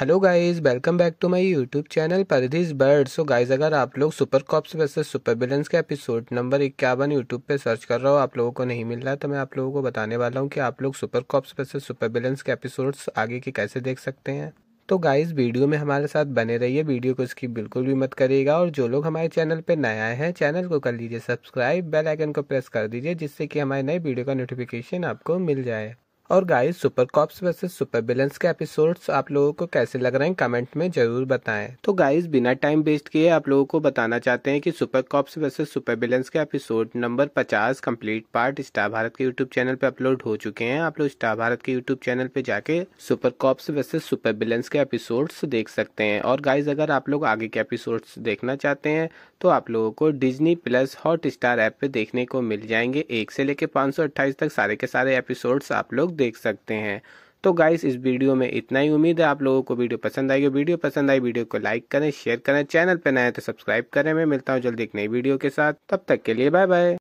hello guys welcome back to my YouTube channel paradise bird so guys अगर आप लोग super cops versus super villains के episode number इक्यावन YouTube पे search कर रहा हो आप लोगों को नहीं मिल रहा तो मैं आप लोगों को बताने वाला हूँ कि आप लोग super cops versus super villains के एपिसोड्स आगे के कैसे देख सकते हैं तो गाइस वीडियो में हमारे साथ बने रहिए वीडियो को इसकी बिल्कुल भी मत करिएगा और जो लोग हमारे चैनल पर नए आए हैं चैनल को कर लीजिए सब्सक्राइब बेल आइकन को प्रेस कर दीजिए जिससे कि हमारे नए वीडियो का नोटिफिकेशन आपको मिल जाए और guys super cops versus super villains के एपिसोड्स आप लोगों को कैसे लग रहे हैं कमेंट में जरूर बताएं तो गाइस बिना टाइम वेस्ट किए आप लोगों को बताना चाहते हैं कि super cops versus super villains के एपिसोड नंबर पचास कंप्लीट पार्ट स्टार भारत के यूट्यूब चैनल पे अपलोड हो चुके हैं आप लोग स्टार भारत के यूट्यूब चैनल पे जाके super cops versus super villains के एपिसोड देख सकते हैं और गाइज अगर आप लोग आगे के एपिसोड देखना चाहते हैं तो आप लोगों को Disney plus Hotstar app पे देखने को मिल जाएंगे एक से लेकर पाँच तक सारे के सारे एपिसोड्स आप लोग देख सकते हैं तो गाइस इस वीडियो में इतना ही उम्मीद है आप लोगों को वीडियो पसंद आएगी वीडियो पसंद आई वीडियो को लाइक करें शेयर करें चैनल पर नए तो सब्सक्राइब करें मैं मिलता हूँ जल्दी एक नई वीडियो के साथ तब तक के लिए बाय बाय